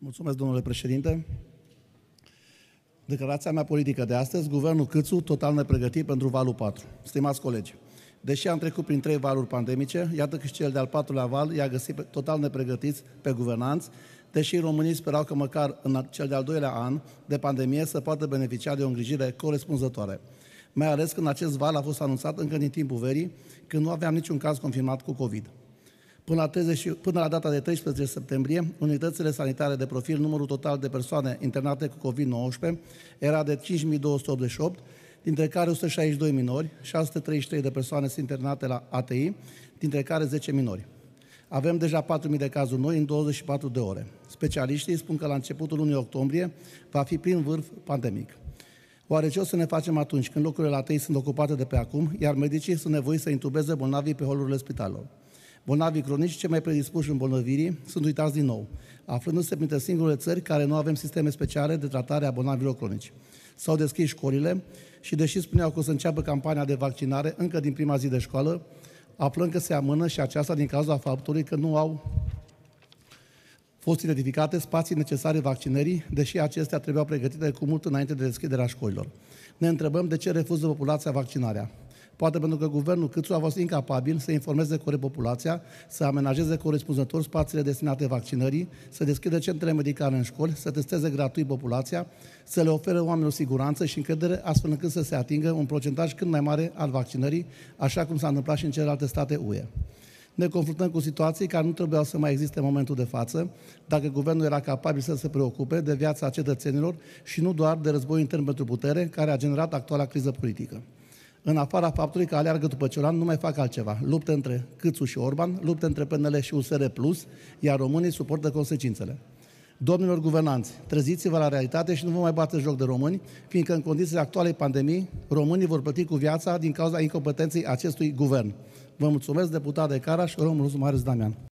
Mulțumesc, domnule președinte. Declarația mea politică de astăzi, guvernul Câțu total nepregătit pentru valul 4. Stimați colegi, deși am trecut prin trei valuri pandemice, iată că și cel de-al patrulea val i-a găsit total nepregătiți pe guvernanți, deși românii sperau că măcar în cel de-al doilea an de pandemie să poată beneficia de o îngrijire corespunzătoare. Mai ales când acest val a fost anunțat încă din timpul verii, când nu aveam niciun caz confirmat cu COVID. Până la, 30, până la data de 13 septembrie, unitățile sanitare de profil, numărul total de persoane internate cu COVID-19 era de 5.288, dintre care 162 minori, 633 de persoane sunt internate la ATI, dintre care 10 minori. Avem deja 4.000 de cazuri noi în 24 de ore. Specialiștii spun că la începutul lunii octombrie va fi prin vârf pandemic. Oare ce o să ne facem atunci când locurile la ATI sunt ocupate de pe acum, iar medicii sunt nevoiți să intubeze bolnavii pe holurile spitalului. Bolnavii cronici, cei mai predispuși în bolnăvirii, sunt uitați din nou, aflându-se printre singurele țări care nu avem sisteme speciale de tratare a bolnavilor cronici. S-au deschis școlile și, deși spuneau că o să înceapă campania de vaccinare încă din prima zi de școală, aflăm că se amână și aceasta din cauza faptului că nu au fost identificate spații necesare vaccinării, deși acestea trebuiau pregătite cu mult înainte de deschiderea școlilor. Ne întrebăm de ce refuză populația vaccinarea. Poate pentru că guvernul Câțu a fost incapabil să informeze corect populația, să amenajeze corespunzător spațiile destinate vaccinării, să deschidă centrele medicale în școli, să testeze gratuit populația, să le ofere oamenilor siguranță și încredere, astfel încât să se atingă un procentaj cât mai mare al vaccinării, așa cum s-a întâmplat și în celelalte state UE ne confruntăm cu situații care nu trebuiau să mai existe în momentul de față, dacă guvernul era capabil să se preocupe de viața cetățenilor și nu doar de război intern pentru putere, care a generat actuala criză politică în afara faptului că aleargă după Cioran, nu mai fac altceva. Luptă între Câțu și Orban, luptă între PNL și USR+, iar românii suportă consecințele. Domnilor guvernanți, treziți-vă la realitate și nu vă mai bateți joc de români, fiindcă în condițiile actualei pandemii, românii vor plăti cu viața din cauza incompetenței acestui guvern. Vă mulțumesc, deputat de Caraș, Romulus Marius Damian.